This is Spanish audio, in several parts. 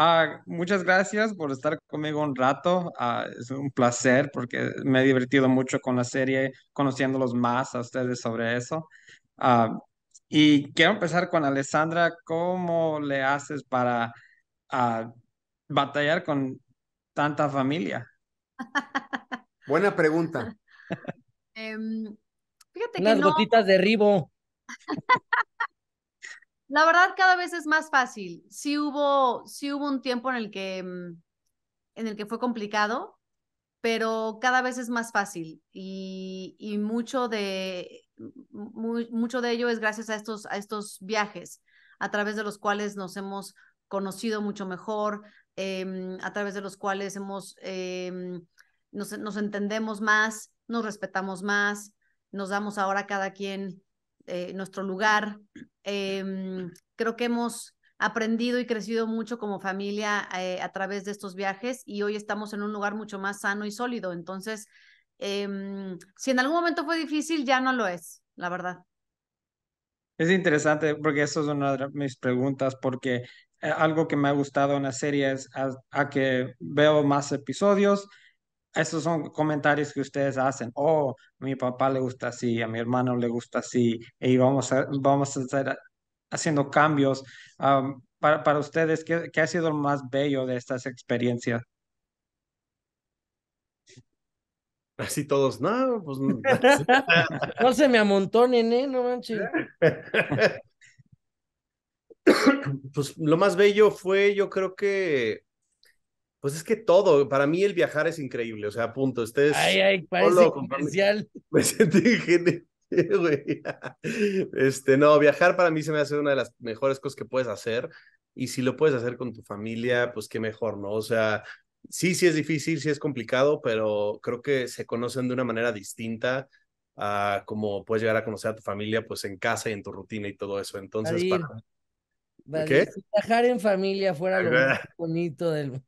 Ah, muchas gracias por estar conmigo un rato. Ah, es un placer porque me he divertido mucho con la serie, conociéndolos más a ustedes sobre eso. Ah, y quiero empezar con Alessandra. ¿Cómo le haces para batallar con tanta familia? Buena pregunta. Las em, gotitas de ribo. La verdad, cada vez es más fácil. Sí hubo, hubo un tiempo en el que, mm, en el que fue complicado, pero cada vez es más fácil y, mucho, de, mucho de ello es gracias a estos, a estos viajes a través de los cuales nos hemos conocido mucho mejor, em, a través de los cuales hemos, em, nos, nos entendemos más, nos respetamos más, nos damos ahora cada quien eh, nuestro lugar. Em, creo que hemos aprendido y crecido mucho como familia eh, a través de estos viajes y hoy estamos en un lugar mucho más sano y sólido. Entonces, em, si en algún momento fue difícil, ya no lo es, la verdad. Es interesante porque eso es una de mis preguntas, porque eh, algo que me ha gustado en la serie es a que veo más episodios, esos son comentarios que ustedes hacen. Oh, a mi papá le gusta así, a mi hermano le gusta así, y vamos a, vamos a estar haciendo cambios. para, ustedes, ¿qué, ¿qué, ha sido lo más bello de estas experiencias? Así todos, no, pues, no, se me amontonen, ¿eh? No manches. pues lo más bello fue, yo creo que pues es que todo, para mí el viajar es increíble, o sea, punto. Este es ay, ay, parece Me sentí genial, güey. Este, no, viajar para mí se me hace una de las mejores cosas que puedes hacer. Y si lo puedes hacer con tu familia, pues qué mejor, ¿no? O sea, sí, sí es difícil, sí es complicado, pero creo que se conocen de una manera distinta a cómo puedes llegar a conocer a tu familia, pues en casa y en tu rutina y todo eso. Entonces, para... ¿Qué? Viajar en familia fuera lo más bonito del mundo.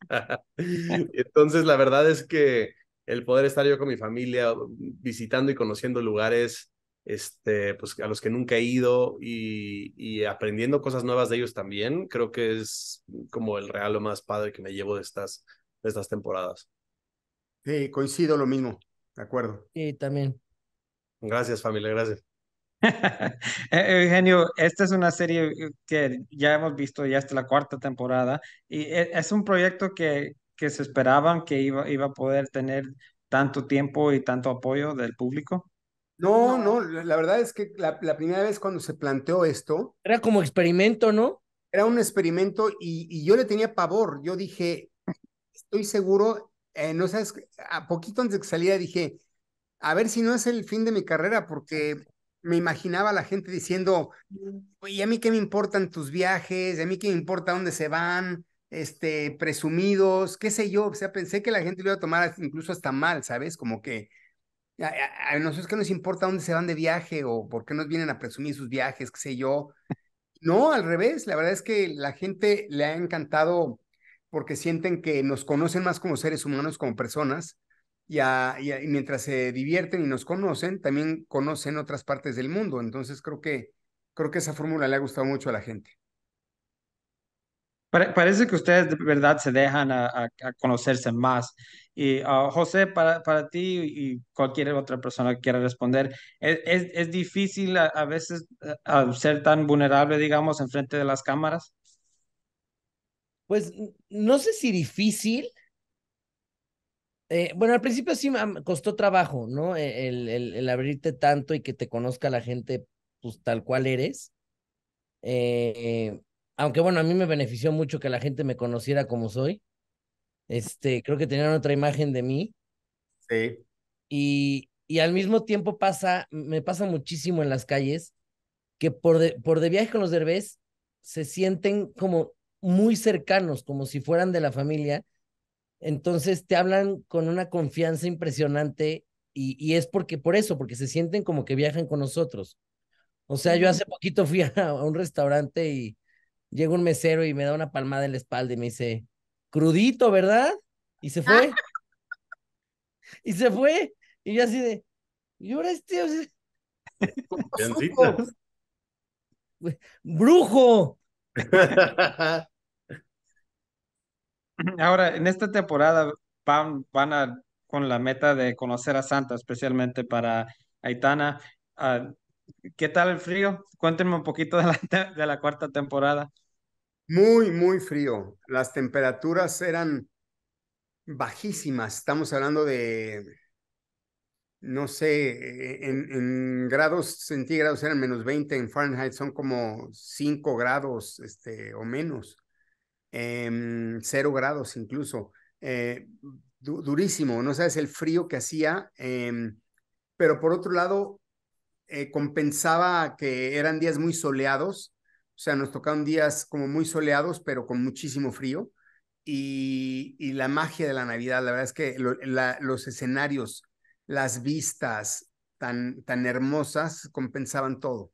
Entonces, la verdad es que el poder estar yo con mi familia, visitando y conociendo lugares este, pues, a los que nunca he ido y, aprendiendo cosas nuevas de ellos también, creo que es como el regalo más padre que me llevo de estas, de estas temporadas. Sí, coincido lo mismo, de acuerdo. Sí, también. Gracias, familia, gracias. E-, Eugenio, esta es una serie eh, que ya hemos visto, ya hasta la cuarta temporada, y e-, es un proyecto que, que se esperaban que iba, iba a poder tener tanto tiempo y tanto apoyo del público. No, no, la verdad es que la, primera vez cuando se planteó esto... Era como experimento, ¿no? Era un experimento y, yo le tenía pavor. Yo dije, estoy seguro, eh, no sabes, a poquito antes de que saliera dije, a ver si no es el fin de mi carrera, porque me imaginaba a la gente diciendo, ¿y a mí qué me importan tus viajes? a mí qué me importa dónde se van? Este, presumidos, qué sé yo. O sea, pensé que la gente lo iba a tomar incluso hasta mal, ¿sabes? Como que a, nosotros que nos importa dónde se van de viaje o por qué nos vienen a presumir sus viajes, qué sé yo. No, al revés, la verdad es que la gente le ha encantado porque sienten que nos conocen más como seres humanos, como personas, y, mientras se divierten y nos conocen, también conocen otras partes del mundo. Entonces creo que, creo que esa fórmula le ha gustado mucho a la gente. Parece que ustedes de verdad se dejan a, conocerse más. Y ah, José, para, para, ti y cualquier otra persona que quiera responder, es, es, difícil a, veces eh, ser tan vulnerable, digamos, en frente de las cámaras. Pues no sé si difícil, eh, bueno, al principio sí me costó trabajo, ¿no? E, el, el, abrirte tanto y que te conozca la gente pues tal cual eres. Eh, aunque bueno, a mí me benefició mucho que la gente me conociera como soy. Este, creo que tenían otra imagen de mí. Sí. Y, al mismo tiempo pasa, me pasa muchísimo en las calles que por de, por de viaje con los derbés se sienten como muy cercanos, como si fueran de la familia entonces te hablan con una confianza impresionante y, es porque por eso, porque se sienten como que viajan con nosotros. O sea, yo hace poquito fui a, un restaurante y llega un mesero y me da una palmada en la espalda y me dice, crudito, ¿verdad? Y se fue. y se fue. Y yo así de, y ahora este, brujo. Ahora, en esta temporada van, van a, con la meta de conocer a Santa, especialmente para Aitana. Ah, ¿Qué tal el frío? Cuéntenme un poquito de la, cuarta temporada. Muy, muy frío. Las temperaturas eran bajísimas. Estamos hablando de, no sé, e, en, grados centígrados eran menos 20, en Fahrenheit son como 5 grados este, o menos. Em, cero grados incluso, eh, durísimo, no sabes el frío que hacía, em, pero por otro lado, eh, compensaba que eran días muy soleados, o sea, nos tocaban días como muy soleados, pero con muchísimo frío. Y, la magia de la Navidad, la verdad es que los escenarios, las vistas tan, tan hermosas compensaban todo.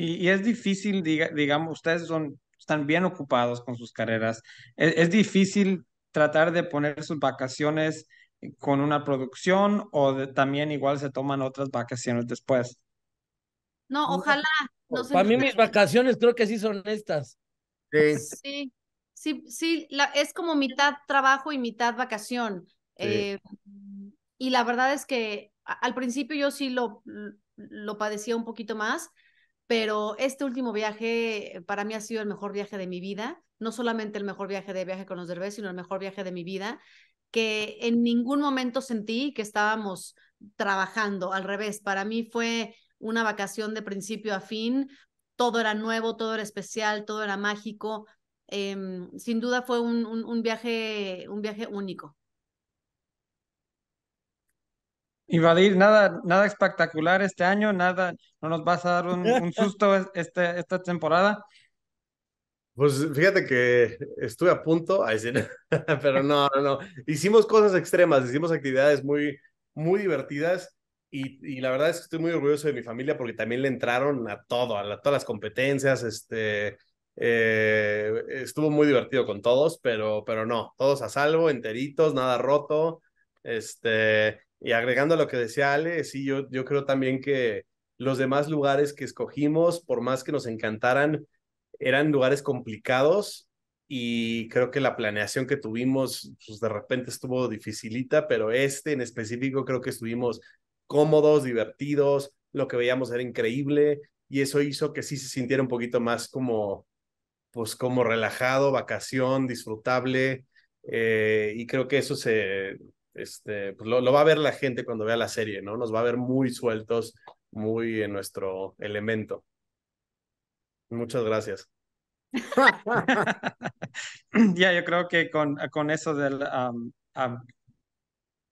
Y, es difícil, digamos, ustedes son, están bien ocupados con sus carreras. E, es, difícil tratar de poner sus vacaciones con una producción o también igual se toman otras vacaciones después. No, ojalá. Para mí mis vacaciones creo que sí son estas. Sí. Sí, sí, es como mitad trabajo y mitad vacación. Eh, y la verdad es que al principio yo sí lo, lo padecía un poquito más, pero este último viaje para mí ha sido el mejor viaje de mi vida, no solamente el mejor viaje de viaje con los derbés, sino el mejor viaje de mi vida, que en ningún momento sentí que estábamos trabajando, al revés, para mí fue una vacación de principio a fin, todo era nuevo, todo era especial, todo era mágico, em, sin duda fue un, viaje, un viaje único. invadir, nada, nada espectacular este año, nada, no nos vas a dar un, susto este, esta temporada. Pues fíjate que estuve a punto, pero no, no, no. Hicimos cosas extremas, hicimos actividades muy, muy divertidas. Y, la verdad es que estoy muy orgulloso de mi familia porque también le entraron a todo, a todas las competencias, este, eh, estuvo muy divertido con todos, pero, pero no, todos a salvo, enteritos, nada roto, este, y agregando a lo que decía Ale, sí, yo, yo creo también que los demás lugares que escogimos, por más que nos encantaran, eran lugares complicados y creo que la planeación que tuvimos, pues de repente estuvo dificilita, pero este en específico creo que estuvimos cómodos, divertidos, lo que veíamos era increíble y eso hizo que sí se sintiera un poquito más como, pues como relajado, vacación, disfrutable eh, y creo que eso se, este, pues, lo, va a ver la gente cuando vea la serie, ¿no? Nos va a ver muy sueltos, muy en nuestro elemento. Muchas gracias. ya, yo creo que con, con eso del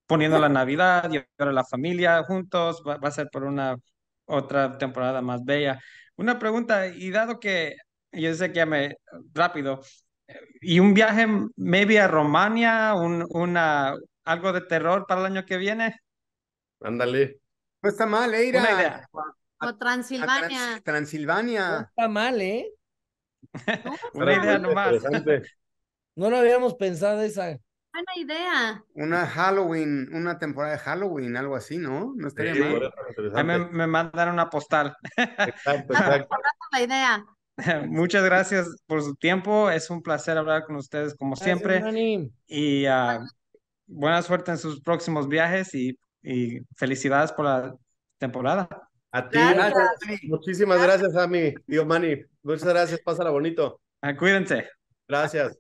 poniendo la Navidad y ahora la familia juntos, va, a ser por una otra temporada más bella. Una pregunta, y dado que yo sé que ya me rápido, eh, y un viaje maybe a Romania, un, una, algo de terror para el año que viene. Ándale. No está mal, eh, idea. o Transilvania. Transilvania. No está mal, ¿eh? Una idea nomás. No lo habíamos pensado esa. Buena idea. Una Halloween, una temporada de Halloween, algo así, ¿no? No estaría mal. me, mandaron una postal. Exacto, exacto. la idea. Muchas gracias por su tiempo. Es un placer hablar con ustedes como siempre. Y uh, buena suerte en sus próximos viajes y, felicidades por la temporada. A ti, muchísimas gracias, a mí, a muchas gracias, pásala bonito. Ah, cuídense. Gracias.